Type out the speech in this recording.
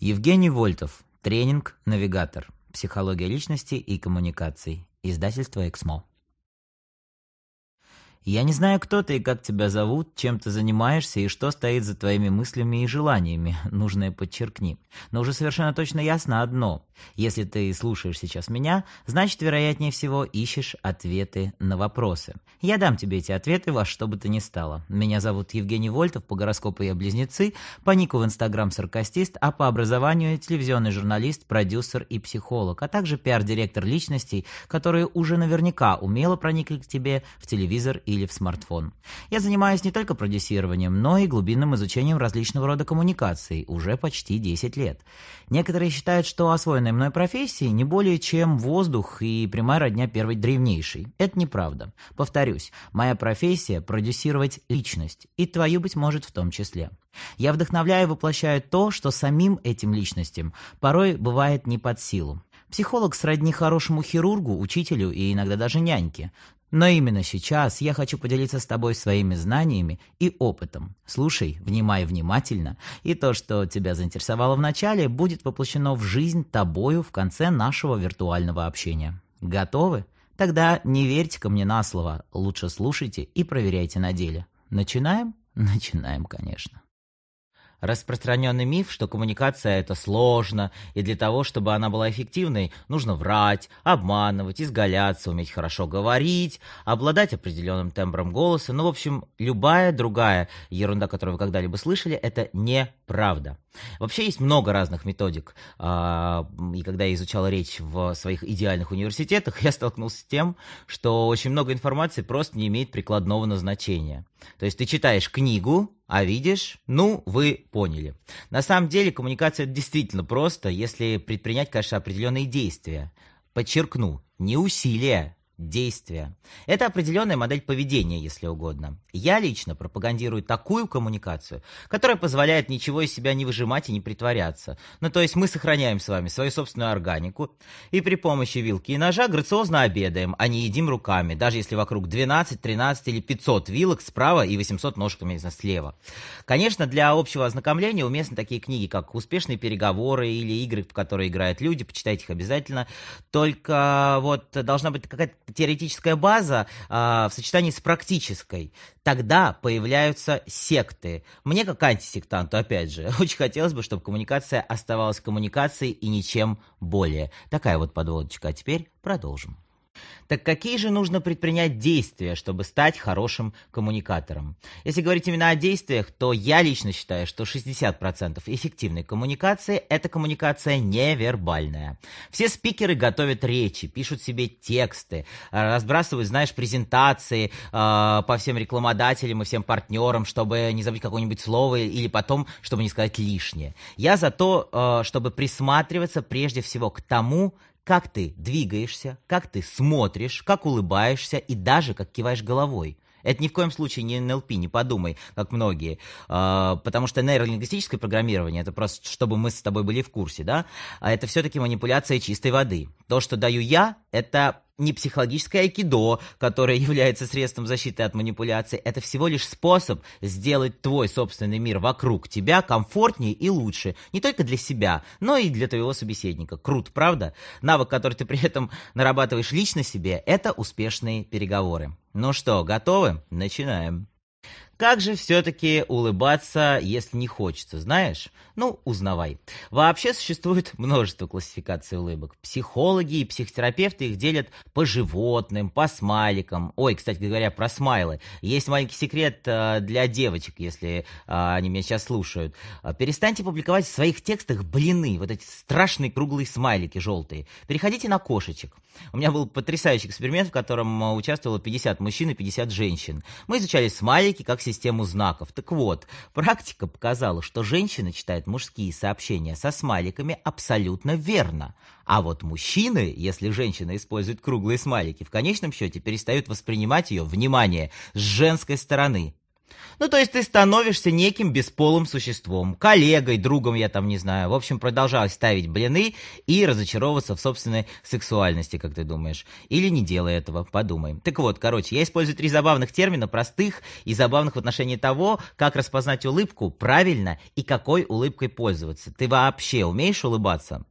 Евгений Вольтов. Тренинг «Навигатор. Психология личности и коммуникаций». Издательство «Эксмо». Я не знаю, кто ты и как тебя зовут, чем ты занимаешься и что стоит за твоими мыслями и желаниями, нужное подчеркни. Но уже совершенно точно ясно одно. Если ты слушаешь сейчас меня, значит, вероятнее всего, ищешь ответы на вопросы. Я дам тебе эти ответы во что бы то ни стало. Меня зовут Евгений Вольтов, по гороскопу я близнецы, по нику в Инстаграм саркастист, а по образованию телевизионный журналист, продюсер и психолог, а также пиар-директор личностей, которые уже наверняка умело проникли к тебе в телевизор или в смартфон. Я занимаюсь не только продюсированием, но и глубинным изучением различного рода коммуникаций уже почти 10 лет. Некоторые считают, что освоенная мной профессия не более чем воздух и прямая родня первой древнейшей. Это неправда. Повторюсь, моя профессия – продюсировать личность, и твою, быть может, в том числе. Я вдохновляю и воплощаю то, что самим этим личностям порой бывает не под силу. Психолог сродни хорошему хирургу, учителю и иногда даже няньке. Но именно сейчас я хочу поделиться с тобой своими знаниями и опытом. Слушай, внимай внимательно, и то, что тебя заинтересовало в начале, будет воплощено в жизнь тобою в конце нашего виртуального общения. Готовы? Тогда не верьте ко мне на слово, лучше слушайте и проверяйте на деле. Начинаем? Начинаем, конечно. Распространенный миф, что коммуникация это сложно, и для того, чтобы она была эффективной, нужно врать, обманывать, изгаляться, уметь хорошо говорить, обладать определенным тембром голоса. Ну, в общем, любая другая ерунда, которую вы когда-либо слышали, это неправда. Вообще есть много разных методик. А, и когда я изучал речь в своих идеальных университетах, я столкнулся с тем, что очень много информации просто не имеет прикладного назначения. То есть ты читаешь книгу, а видишь? Ну, вы поняли. На самом деле коммуникация действительно просто, если предпринять, конечно, определенные действия. Подчеркну, не усилия, действия. Это определенная модель поведения, если угодно. Я лично пропагандирую такую коммуникацию, которая позволяет ничего из себя не выжимать и не притворяться. Ну, то есть мы сохраняем с вами свою собственную органику и при помощи вилки и ножа грациозно обедаем, а не едим руками, даже если вокруг 12, 13 или 500 вилок справа и 800 ножками слева. Конечно, для общего ознакомления уместны такие книги, как «Успешные переговоры» или «Игры, в которые играют люди», почитайте их обязательно. Только вот должна быть какая-то теоретическая база а, в сочетании с практической. Тогда появляются секты. Мне как антисектанту, опять же, очень хотелось бы, чтобы коммуникация оставалась коммуникацией и ничем более. Такая вот подводочка. А теперь продолжим. Так какие же нужно предпринять действия, чтобы стать хорошим коммуникатором? Если говорить именно о действиях, то я лично считаю, что 60% эффективной коммуникации – это коммуникация невербальная. Все спикеры готовят речи, пишут себе тексты, э, разбрасывают, знаешь, презентации э, по всем рекламодателям и всем партнерам, чтобы не забыть какое-нибудь слово или потом, чтобы не сказать лишнее. Я за то, э, чтобы присматриваться прежде всего к тому, как ты двигаешься, как ты смотришь, как улыбаешься и даже как киваешь головой. Это ни в коем случае не НЛП, не подумай, как многие. А, потому что нейролингвистическое программирование, это просто, чтобы мы с тобой были в курсе, да, а это все-таки манипуляция чистой воды. То, что даю я, это не психологическое айкидо, которое является средством защиты от манипуляции, это всего лишь способ сделать твой собственный мир вокруг тебя комфортнее и лучше, не только для себя, но и для твоего собеседника. Круто, правда? Навык, который ты при этом нарабатываешь лично себе, это успешные переговоры. Ну что, готовы? Начинаем. Как же все-таки улыбаться, если не хочется, знаешь? Ну, узнавай. Вообще существует множество классификаций улыбок. Психологи и психотерапевты их делят по животным, по смайликам. Ой, кстати говоря, про смайлы. Есть маленький секрет э, для девочек, если э, они меня сейчас слушают. Э, перестаньте публиковать в своих текстах блины, вот эти страшные круглые смайлики желтые. Переходите на кошечек. У меня был потрясающий эксперимент, в котором участвовало 50 мужчин и 50 женщин. Мы изучали смайлики, как систему знаков. Так вот, практика показала, что женщина читает мужские сообщения со смайликами абсолютно верно. А вот мужчины, если женщина использует круглые смайлики, в конечном счете перестают воспринимать ее, внимание, с женской стороны. Ну, то есть ты становишься неким бесполым существом, коллегой, другом, я там не знаю. В общем, продолжал ставить блины и разочаровываться в собственной сексуальности, как ты думаешь. Или не делай этого, подумай. Так вот, короче, я использую три забавных термина, простых и забавных в отношении того, как распознать улыбку правильно и какой улыбкой пользоваться. Ты вообще умеешь улыбаться?